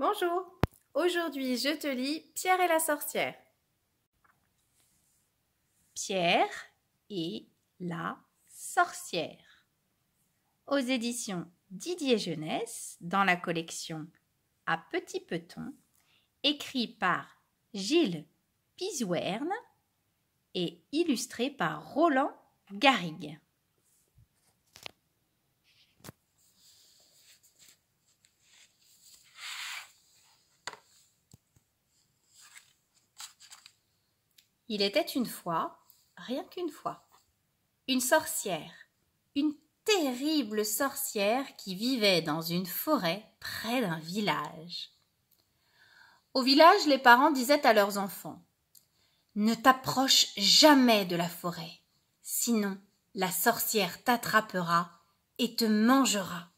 Bonjour, aujourd'hui je te lis Pierre et la sorcière. Pierre et la sorcière. Aux éditions Didier Jeunesse, dans la collection À petit peton, écrit par Gilles Pizouerne et illustré par Roland Garrigue. Il était une fois, rien qu'une fois, une sorcière, une terrible sorcière qui vivait dans une forêt près d'un village. Au village, les parents disaient à leurs enfants Ne t'approche jamais de la forêt, sinon la sorcière t'attrapera et te mangera.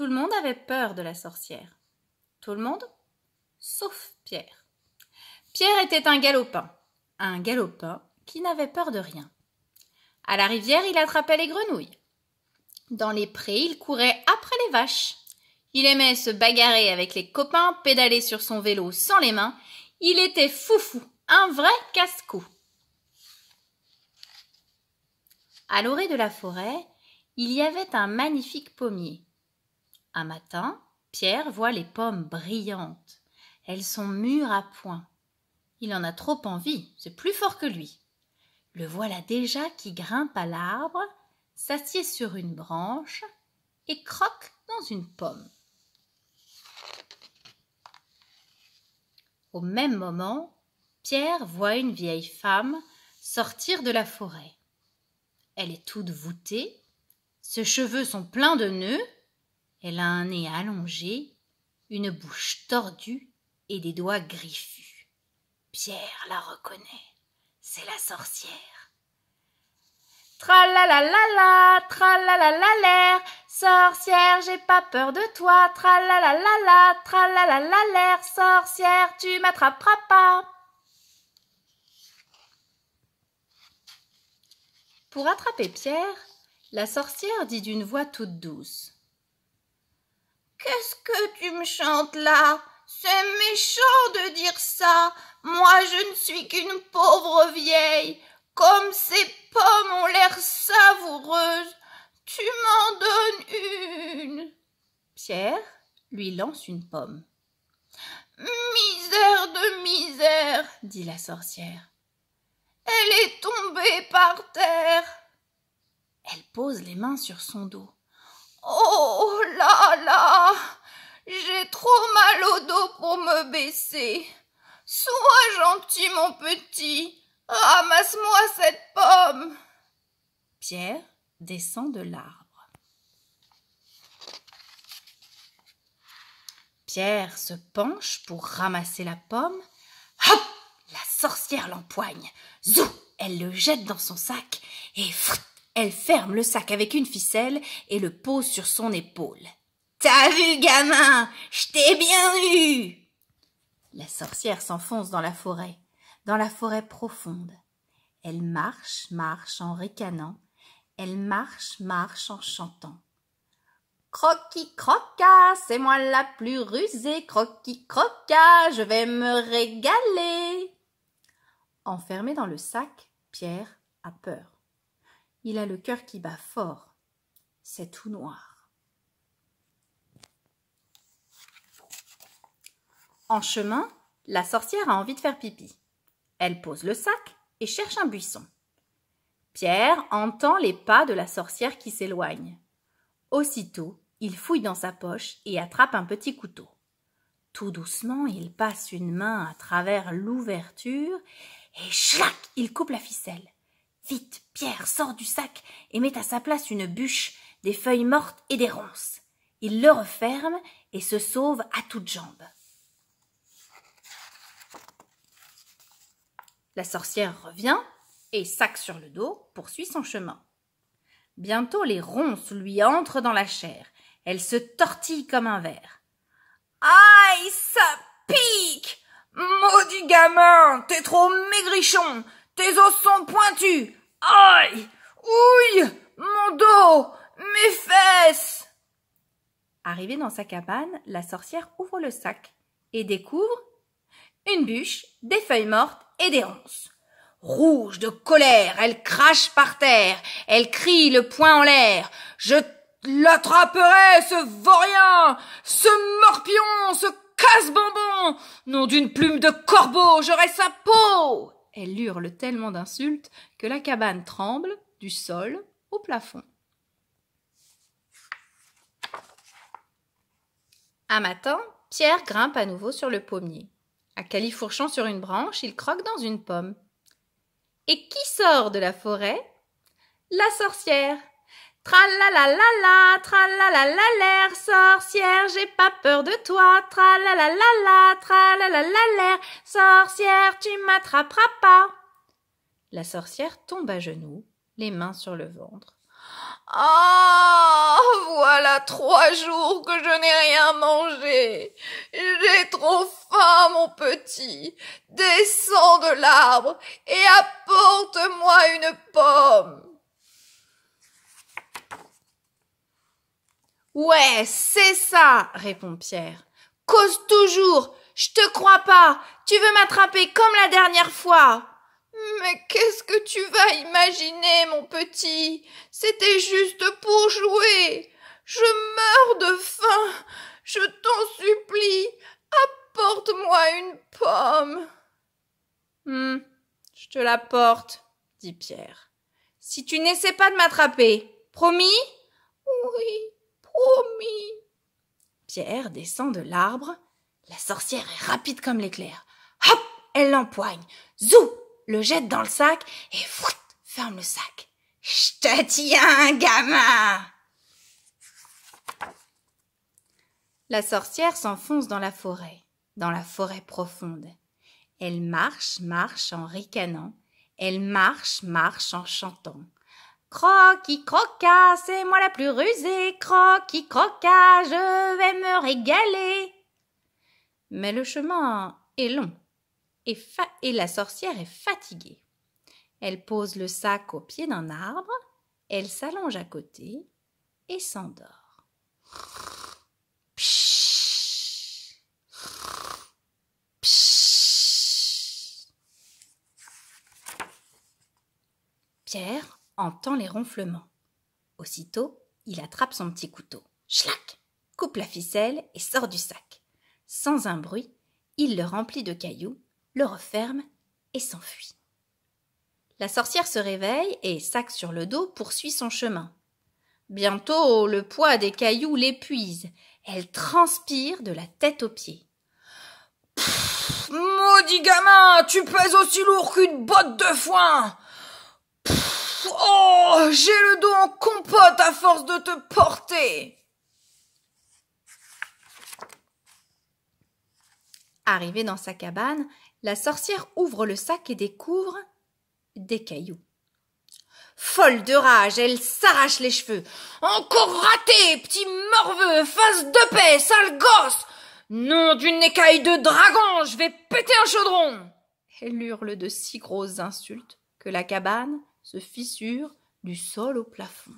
Tout le monde avait peur de la sorcière. Tout le monde, sauf Pierre. Pierre était un galopin, un galopin qui n'avait peur de rien. À la rivière, il attrapait les grenouilles. Dans les prés, il courait après les vaches. Il aimait se bagarrer avec les copains, pédaler sur son vélo sans les mains. Il était foufou, un vrai casse-cou. À l'orée de la forêt, il y avait un magnifique pommier. Un matin, Pierre voit les pommes brillantes. Elles sont mûres à point. Il en a trop envie, c'est plus fort que lui. Le voilà déjà qui grimpe à l'arbre, s'assied sur une branche et croque dans une pomme. Au même moment, Pierre voit une vieille femme sortir de la forêt. Elle est toute voûtée, ses cheveux sont pleins de nœuds, elle a un nez allongé, une bouche tordue et des doigts griffus. Pierre la reconnaît. C'est la sorcière. Tra la la la la, tra la la la l'air, sorcière, j'ai pas peur de toi, tra la la la la, tra la la la l'air, sorcière, tu m'attraperas pas. Pour attraper Pierre, la sorcière dit d'une voix toute douce Qu'est-ce que tu me chantes là C'est méchant de dire ça. Moi, je ne suis qu'une pauvre vieille. Comme ces pommes ont l'air savoureuses, tu m'en donnes une. Pierre lui lance une pomme. Misère de misère, dit la sorcière. Elle est tombée par terre. Elle pose les mains sur son dos. Oh là là J'ai trop mal au dos pour me baisser. Sois gentil, mon petit. Ramasse-moi cette pomme. Pierre descend de l'arbre. Pierre se penche pour ramasser la pomme. Hop La sorcière l'empoigne. Zou Elle le jette dans son sac et elle ferme le sac avec une ficelle et le pose sur son épaule. T'as vu, gamin Je t'ai bien vu !» La sorcière s'enfonce dans la forêt, dans la forêt profonde. Elle marche, marche en ricanant. Elle marche, marche en chantant. Croqui croca, c'est moi la plus rusée. Croqui croca, je vais me régaler. Enfermé dans le sac, Pierre a peur. Il a le cœur qui bat fort. C'est tout noir. En chemin, la sorcière a envie de faire pipi. Elle pose le sac et cherche un buisson. Pierre entend les pas de la sorcière qui s'éloigne. Aussitôt, il fouille dans sa poche et attrape un petit couteau. Tout doucement, il passe une main à travers l'ouverture et chlac, il coupe la ficelle. Vite, Pierre, sort du sac et met à sa place une bûche, des feuilles mortes et des ronces. Il le referme et se sauve à toutes jambes. La sorcière revient et, sac sur le dos, poursuit son chemin. Bientôt les ronces lui entrent dans la chair. Elle se tortille comme un verre. Aïe, ça pique! Maudit gamin, t'es trop maigrichon! Tes os sont pointus. Aïe. Ouille. Mon dos. Mes fesses. Arrivée dans sa cabane, la sorcière ouvre le sac et découvre une bûche, des feuilles mortes et des ronces. Rouge de colère, elle crache par terre, elle crie le poing en l'air. Je l'attraperai, ce vaurien, ce morpion, ce casse-bonbon, nom d'une plume de corbeau, j'aurai sa peau elle hurle tellement d'insultes que la cabane tremble du sol au plafond. Un matin, Pierre grimpe à nouveau sur le pommier. À Califourchon sur une branche, il croque dans une pomme. Et qui sort de la forêt La sorcière « la l'air sorcière, j'ai pas peur de toi. Tra-la-la-la-la, la l'air sorcière, tu m'attraperas pas. La sorcière tombe à genoux, les mains sur le ventre. Ah, oh, voilà trois jours que je n'ai rien mangé. J'ai trop faim, mon petit. Descends de l'arbre et apporte-moi une pomme. Ouais, c'est ça, répond Pierre. Cause toujours. Je te crois pas. Tu veux m'attraper comme la dernière fois. Mais qu'est-ce que tu vas imaginer, mon petit? C'était juste pour jouer. Je meurs de faim. Je t'en supplie. Apporte-moi une pomme. Hum, je te l'apporte, » dit Pierre. Si tu n'essaies pas de m'attraper, promis? Oui, Pierre descend de l'arbre. La sorcière est rapide comme l'éclair. Hop Elle l'empoigne. Zou Le jette dans le sac et ferme le sac. Je te tiens, gamin La sorcière s'enfonce dans la forêt, dans la forêt profonde. Elle marche, marche en ricanant. Elle marche, marche en chantant. Croqui croquas, c'est moi la plus rusée, croqui croquas, je vais me régaler. Mais le chemin est long et, et la sorcière est fatiguée. Elle pose le sac au pied d'un arbre, elle s'allonge à côté et s'endort. Pierre entend les ronflements. Aussitôt, il attrape son petit couteau. Schlack! Coupe la ficelle et sort du sac. Sans un bruit, il le remplit de cailloux, le referme et s'enfuit. La sorcière se réveille et, sac sur le dos, poursuit son chemin. Bientôt, le poids des cailloux l'épuise. Elle transpire de la tête aux pieds. Pfff maudit gamin, tu pèses aussi lourd qu'une botte de foin Oh, j'ai le dos en compote à force de te porter. Arrivée dans sa cabane, la sorcière ouvre le sac et découvre des cailloux. Folle de rage, elle s'arrache les cheveux. Encore raté, petit morveux, face de paix, sale gosse. Nom d'une écaille de dragon, je vais péter un chaudron. Elle hurle de si grosses insultes que la cabane, se fissure du sol au plafond.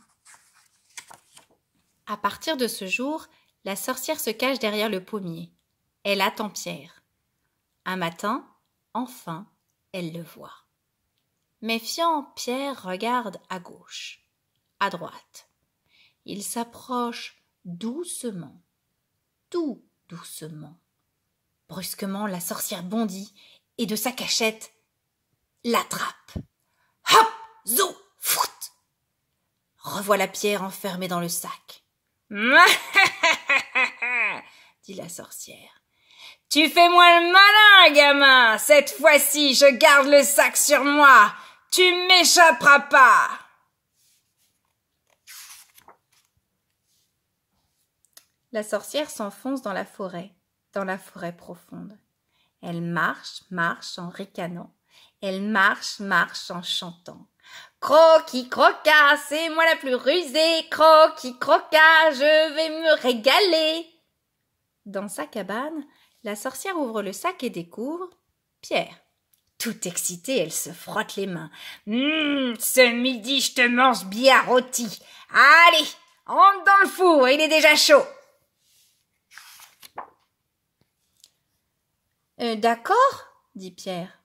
À partir de ce jour, la sorcière se cache derrière le pommier. Elle attend Pierre. Un matin, enfin, elle le voit. Méfiant, Pierre regarde à gauche, à droite. Il s'approche doucement, tout doucement. Brusquement, la sorcière bondit et de sa cachette l'attrape. renvoie la pierre enfermée dans le sac. dit la sorcière. Tu fais moi le malin, gamin. Cette fois-ci, je garde le sac sur moi. Tu m'échapperas pas. La sorcière s'enfonce dans la forêt, dans la forêt profonde. Elle marche, marche en ricanant. Elle marche, marche en chantant. Croqui croca, c'est moi la plus rusée. Croqui croca, je vais me régaler. Dans sa cabane, la sorcière ouvre le sac et découvre Pierre. Tout excitée, elle se frotte les mains. Hum, ce midi, je te mange bien rôti. Allez, rentre dans le four, il est déjà chaud. Euh, D'accord, dit Pierre.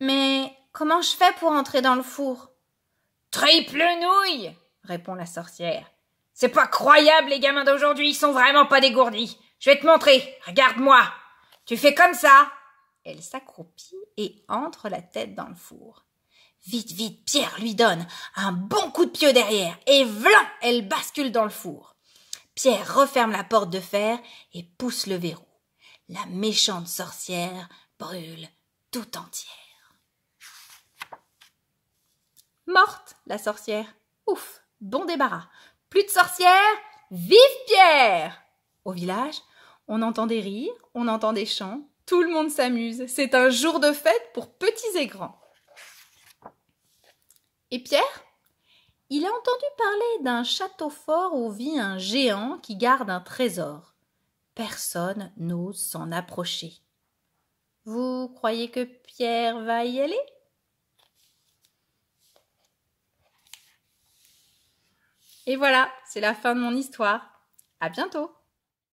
Mais comment je fais pour entrer dans le four Triple nouille répond la sorcière. C'est pas croyable, les gamins d'aujourd'hui, ils sont vraiment pas dégourdis. Je vais te montrer, regarde-moi. Tu fais comme ça. Elle s'accroupit et entre la tête dans le four. Vite, vite, Pierre lui donne un bon coup de pied derrière et vlan, elle bascule dans le four. Pierre referme la porte de fer et pousse le verrou. La méchante sorcière brûle tout entière. Morte, la sorcière. Ouf, bon débarras. Plus de sorcières vive Pierre Au village, on entend des rires, on entend des chants, tout le monde s'amuse. C'est un jour de fête pour petits et grands. Et Pierre Il a entendu parler d'un château fort où vit un géant qui garde un trésor. Personne n'ose s'en approcher. Vous croyez que Pierre va y aller Et voilà, c'est la fin de mon histoire. À bientôt!